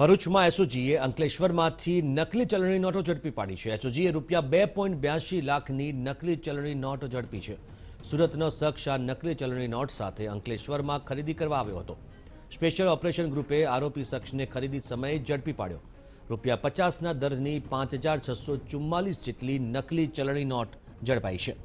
ભરૂચમાં એસઓજીએ અંકલેશ્વરમાંથી નકલી ચલણી નોટો જડપી પાડી છે એસઓજીએ રૂપિયા 2.82 લાખની નકલી ચલણી નોટો જડપી છે સુરતનો સક્ષ સા નકલી ચલણી નોટ સાથે અંકલેશ્વરમાં ખરીદી કરવા આવ્યો હતો સ્પેશિયલ ઓપરેશન ગ્રુપે આરઓપી સક્ષને ખરીદી સમયે જડપી પાડ્યો રૂપિયા 50 ના દરની 5644 જેટલી નકલી ચલણી નોટ જડપાઈ છે